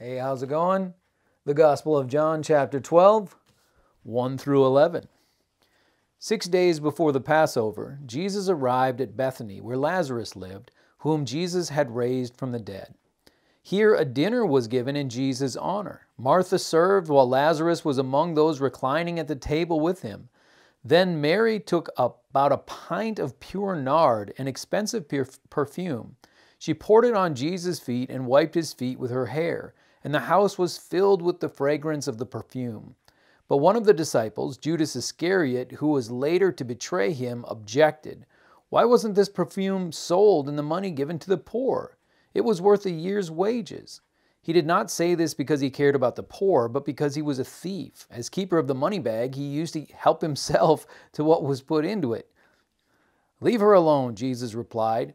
Hey, how's it going? The Gospel of John, chapter 12, 1 through 11. Six days before the Passover, Jesus arrived at Bethany, where Lazarus lived, whom Jesus had raised from the dead. Here, a dinner was given in Jesus' honor. Martha served while Lazarus was among those reclining at the table with him. Then Mary took about a pint of pure nard, an expensive perfume. She poured it on Jesus' feet and wiped his feet with her hair and the house was filled with the fragrance of the perfume. But one of the disciples, Judas Iscariot, who was later to betray him, objected. Why wasn't this perfume sold and the money given to the poor? It was worth a year's wages. He did not say this because he cared about the poor, but because he was a thief. As keeper of the money bag, he used to help himself to what was put into it. Leave her alone, Jesus replied.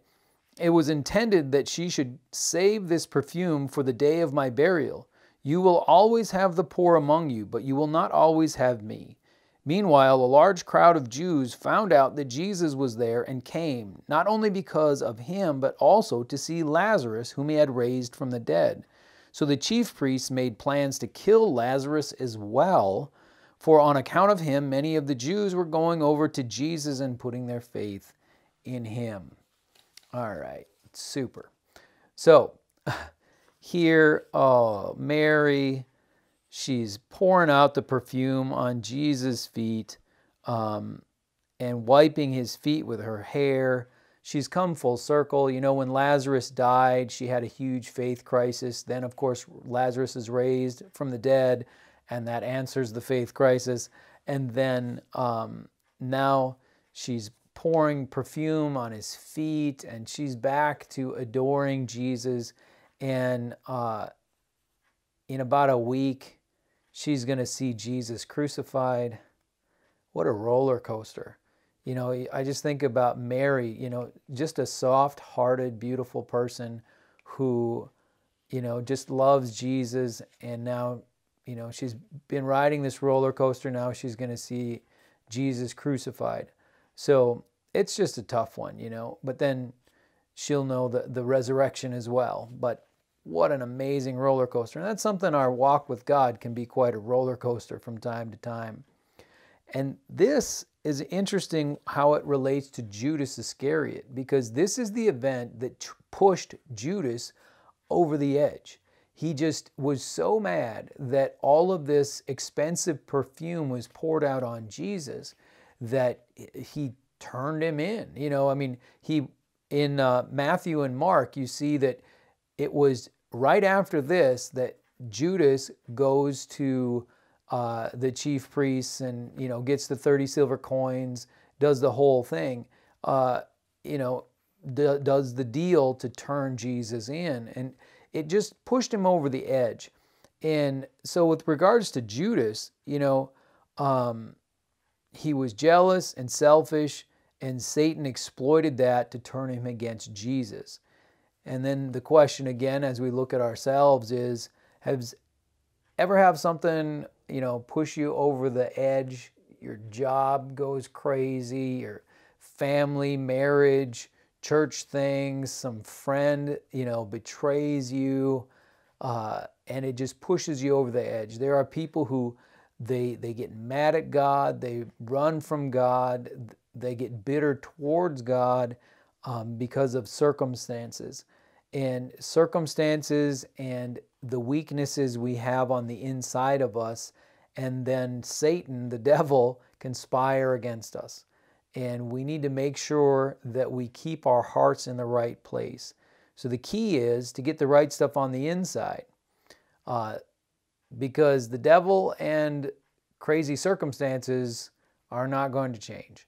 It was intended that she should save this perfume for the day of my burial. You will always have the poor among you, but you will not always have me. Meanwhile, a large crowd of Jews found out that Jesus was there and came, not only because of him, but also to see Lazarus, whom he had raised from the dead. So the chief priests made plans to kill Lazarus as well, for on account of him, many of the Jews were going over to Jesus and putting their faith in him. All right, super. So here, oh, Mary, she's pouring out the perfume on Jesus' feet um, and wiping his feet with her hair. She's come full circle. You know, when Lazarus died, she had a huge faith crisis. Then, of course, Lazarus is raised from the dead, and that answers the faith crisis. And then um, now she's pouring perfume on his feet, and she's back to adoring Jesus. And uh, in about a week, she's going to see Jesus crucified. What a roller coaster. You know, I just think about Mary, you know, just a soft hearted, beautiful person who, you know, just loves Jesus. And now, you know, she's been riding this roller coaster. Now she's going to see Jesus crucified. So it's just a tough one, you know. But then she'll know the, the resurrection as well. But what an amazing roller coaster. And that's something our walk with God can be quite a roller coaster from time to time. And this is interesting how it relates to Judas Iscariot because this is the event that pushed Judas over the edge. He just was so mad that all of this expensive perfume was poured out on Jesus that he turned him in. You know, I mean, he in uh, Matthew and Mark, you see that it was right after this that Judas goes to uh, the chief priests and you know gets the thirty silver coins, does the whole thing. Uh, you know, d- does the deal to turn Jesus in, and it just pushed him over the edge. And so, with regards to Judas, you know, um, he was jealous and selfish and Satan exploited that to turn him against Jesus. And then the question again, as we look at ourselves, is has ever have something you know push you over the edge? Your job goes crazy, your family, marriage, church things, some friend you know betrays you, uh, and it just pushes you over the edge. There are people who they they get mad at God, they run from God they get bitter towards God um, because of circumstances. And circumstances and the weaknesses we have on the inside of us, and then Satan, the devil, conspire against us. And we need to make sure that we keep our hearts in the right place. So the key is to get the right stuff on the inside. Uh, because the devil and crazy circumstances are not going to change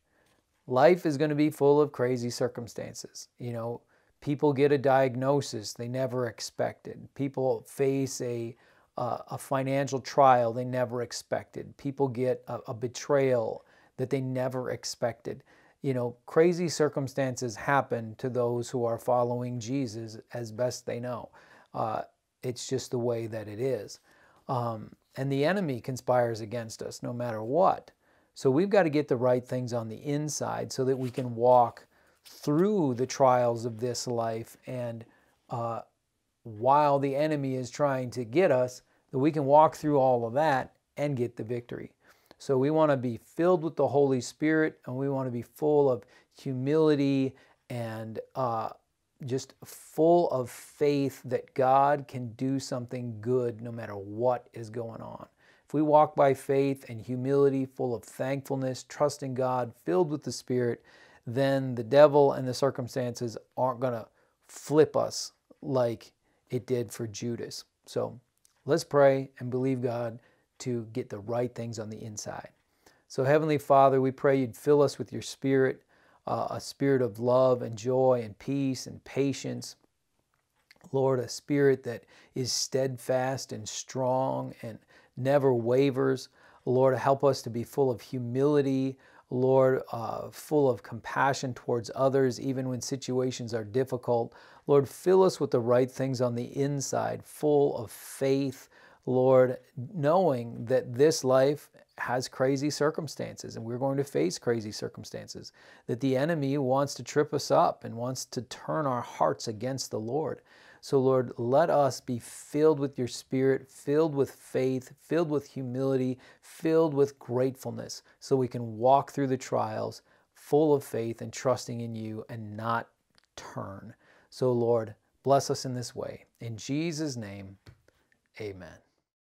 life is going to be full of crazy circumstances. You know, people get a diagnosis they never expected. People face a uh, a financial trial they never expected. People get a, a betrayal that they never expected. You know, crazy circumstances happen to those who are following Jesus as best they know. Uh, it's just the way that it is. Um, and the enemy conspires against us no matter what. So we've got to get the right things on the inside so that we can walk through the trials of this life and uh, while the enemy is trying to get us, that we can walk through all of that and get the victory. So we want to be filled with the Holy Spirit and we want to be full of humility and uh, just full of faith that God can do something good no matter what is going on. If we walk by faith and humility, full of thankfulness, trusting God, filled with the Spirit, then the devil and the circumstances aren't going to flip us like it did for Judas. So let's pray and believe God to get the right things on the inside. So, Heavenly Father, we pray you'd fill us with your spirit, uh, a spirit of love and joy and peace and patience. Lord, a spirit that is steadfast and strong and never wavers. Lord, help us to be full of humility, Lord, uh, full of compassion towards others, even when situations are difficult. Lord, fill us with the right things on the inside, full of faith, Lord, knowing that this life has crazy circumstances and we're going to face crazy circumstances, that the enemy wants to trip us up and wants to turn our hearts against the Lord. So, Lord, let us be filled with your spirit, filled with faith, filled with humility, filled with gratefulness, so we can walk through the trials full of faith and trusting in you and not turn. So, Lord, bless us in this way. In Jesus' name, amen.